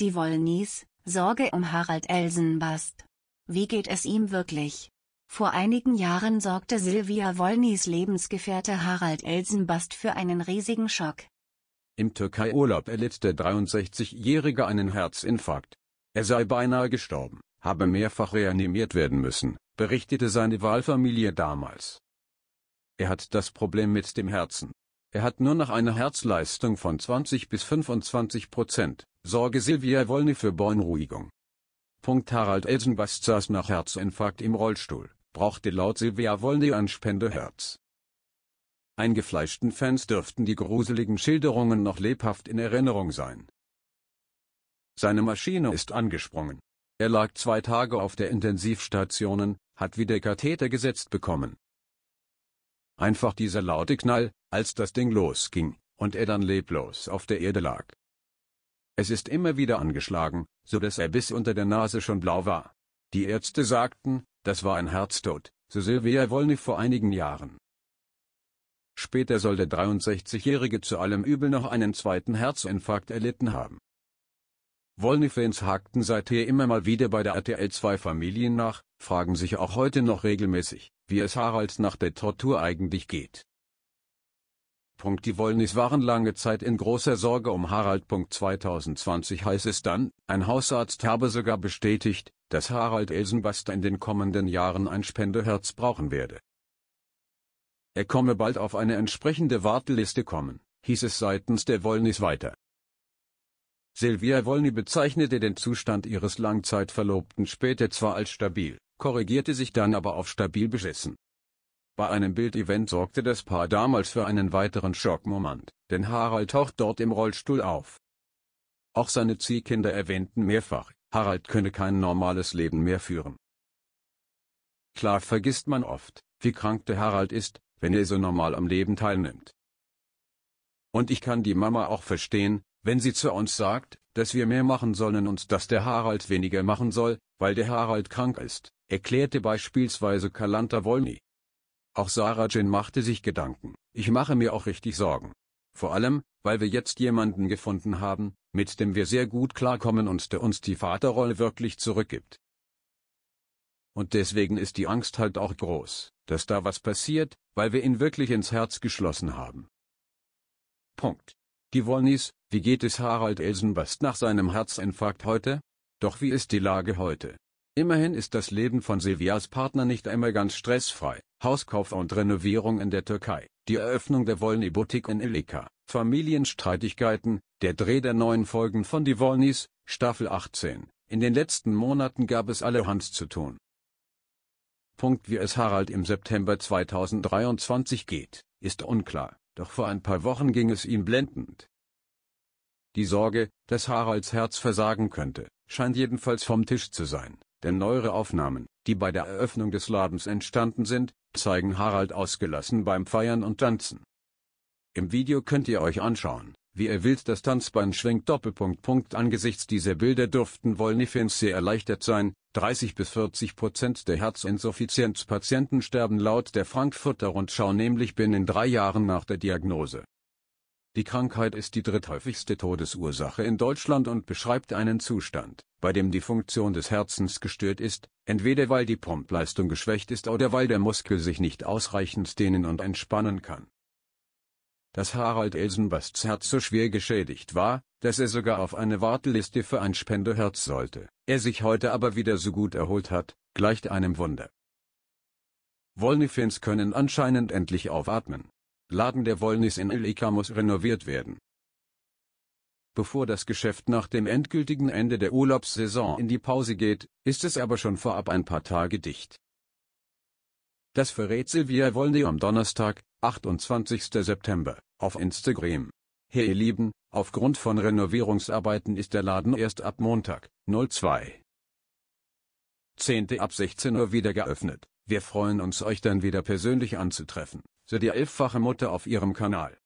Die Wollnies, Sorge um Harald Elsenbast. Wie geht es ihm wirklich? Vor einigen Jahren sorgte Silvia Wollnies Lebensgefährte Harald Elsenbast für einen riesigen Schock. Im Türkei-Urlaub erlitt der 63-Jährige einen Herzinfarkt. Er sei beinahe gestorben, habe mehrfach reanimiert werden müssen, berichtete seine Wahlfamilie damals. Er hat das Problem mit dem Herzen. Er hat nur noch eine Herzleistung von 20 bis 25 Prozent. Sorge Silvia Wollny für Beunruhigung. Punkt Harald Elsenbass saß nach Herzinfarkt im Rollstuhl, brauchte laut Silvia Wollny ein Spendeherz. Eingefleischten Fans dürften die gruseligen Schilderungen noch lebhaft in Erinnerung sein. Seine Maschine ist angesprungen. Er lag zwei Tage auf der Intensivstationen, hat wieder Katheter gesetzt bekommen. Einfach dieser laute Knall, als das Ding losging, und er dann leblos auf der Erde lag. Es ist immer wieder angeschlagen, so dass er bis unter der Nase schon blau war. Die Ärzte sagten, das war ein Herztod, so Silvia Wollny vor einigen Jahren. Später soll der 63-Jährige zu allem Übel noch einen zweiten Herzinfarkt erlitten haben. wollny hakten seither immer mal wieder bei der RTL 2 Familien nach, fragen sich auch heute noch regelmäßig, wie es Harald nach der Tortur eigentlich geht. Die Wollnis waren lange Zeit in großer Sorge um Harald. 2020 heißt es dann, ein Hausarzt habe sogar bestätigt, dass Harald Elsenbaster in den kommenden Jahren ein Spendeherz brauchen werde. Er komme bald auf eine entsprechende Warteliste kommen, hieß es seitens der Wollnis weiter. Silvia Wollny bezeichnete den Zustand ihres Langzeitverlobten später zwar als stabil, korrigierte sich dann aber auf stabil beschissen. Bei einem Bildevent sorgte das Paar damals für einen weiteren Schockmoment, denn Harald taucht dort im Rollstuhl auf. Auch seine Ziehkinder erwähnten mehrfach, Harald könne kein normales Leben mehr führen. Klar vergisst man oft, wie krank der Harald ist, wenn er so normal am Leben teilnimmt. Und ich kann die Mama auch verstehen, wenn sie zu uns sagt, dass wir mehr machen sollen und dass der Harald weniger machen soll, weil der Harald krank ist, erklärte beispielsweise Kalanta Wolny. Auch Sarah Jane machte sich Gedanken. Ich mache mir auch richtig Sorgen. Vor allem, weil wir jetzt jemanden gefunden haben, mit dem wir sehr gut klarkommen und der uns die Vaterrolle wirklich zurückgibt. Und deswegen ist die Angst halt auch groß, dass da was passiert, weil wir ihn wirklich ins Herz geschlossen haben. Punkt. Die Wollnis, wie geht es Harald Elsenbast nach seinem Herzinfarkt heute? Doch wie ist die Lage heute? Immerhin ist das Leben von Sevias Partner nicht einmal ganz stressfrei. Hauskauf und Renovierung in der Türkei, die Eröffnung der Wolny Boutique in Ilika, Familienstreitigkeiten, der Dreh der neuen Folgen von Die Wolnys, Staffel 18. In den letzten Monaten gab es alle Hans zu tun. Punkt wie es Harald im September 2023 geht, ist unklar, doch vor ein paar Wochen ging es ihm blendend. Die Sorge, dass Haralds Herz versagen könnte, scheint jedenfalls vom Tisch zu sein denn neuere Aufnahmen, die bei der Eröffnung des Ladens entstanden sind, zeigen Harald ausgelassen beim Feiern und Tanzen. Im Video könnt ihr euch anschauen, wie er wild das Tanzbein schwingt. Doppelpunkt Punkt Angesichts dieser Bilder dürften Wollnifens sehr erleichtert sein, 30 bis 40 Prozent der Herzinsuffizienzpatienten sterben laut der Frankfurter Rundschau nämlich binnen drei Jahren nach der Diagnose die Krankheit ist die dritthäufigste Todesursache in Deutschland und beschreibt einen Zustand, bei dem die Funktion des Herzens gestört ist, entweder weil die Pumpleistung geschwächt ist oder weil der Muskel sich nicht ausreichend dehnen und entspannen kann. Dass Harald Elsenbasts Herz so schwer geschädigt war, dass er sogar auf eine Warteliste für ein Spenderherz sollte, er sich heute aber wieder so gut erholt hat, gleicht einem Wunder. Wolnifins können anscheinend endlich aufatmen. Laden der Wollnis in Ilika e muss renoviert werden. Bevor das Geschäft nach dem endgültigen Ende der Urlaubssaison in die Pause geht, ist es aber schon vorab ein paar Tage dicht. Das verrät Silvia Wollny am Donnerstag, 28. September, auf Instagram. Hey ihr Lieben, aufgrund von Renovierungsarbeiten ist der Laden erst ab Montag, 02. 10. ab 16 Uhr wieder geöffnet. Wir freuen uns euch dann wieder persönlich anzutreffen die elffache Mutter auf ihrem Kanal.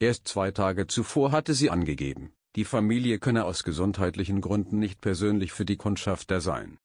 Erst zwei Tage zuvor hatte sie angegeben, die Familie könne aus gesundheitlichen Gründen nicht persönlich für die Kundschafter sein.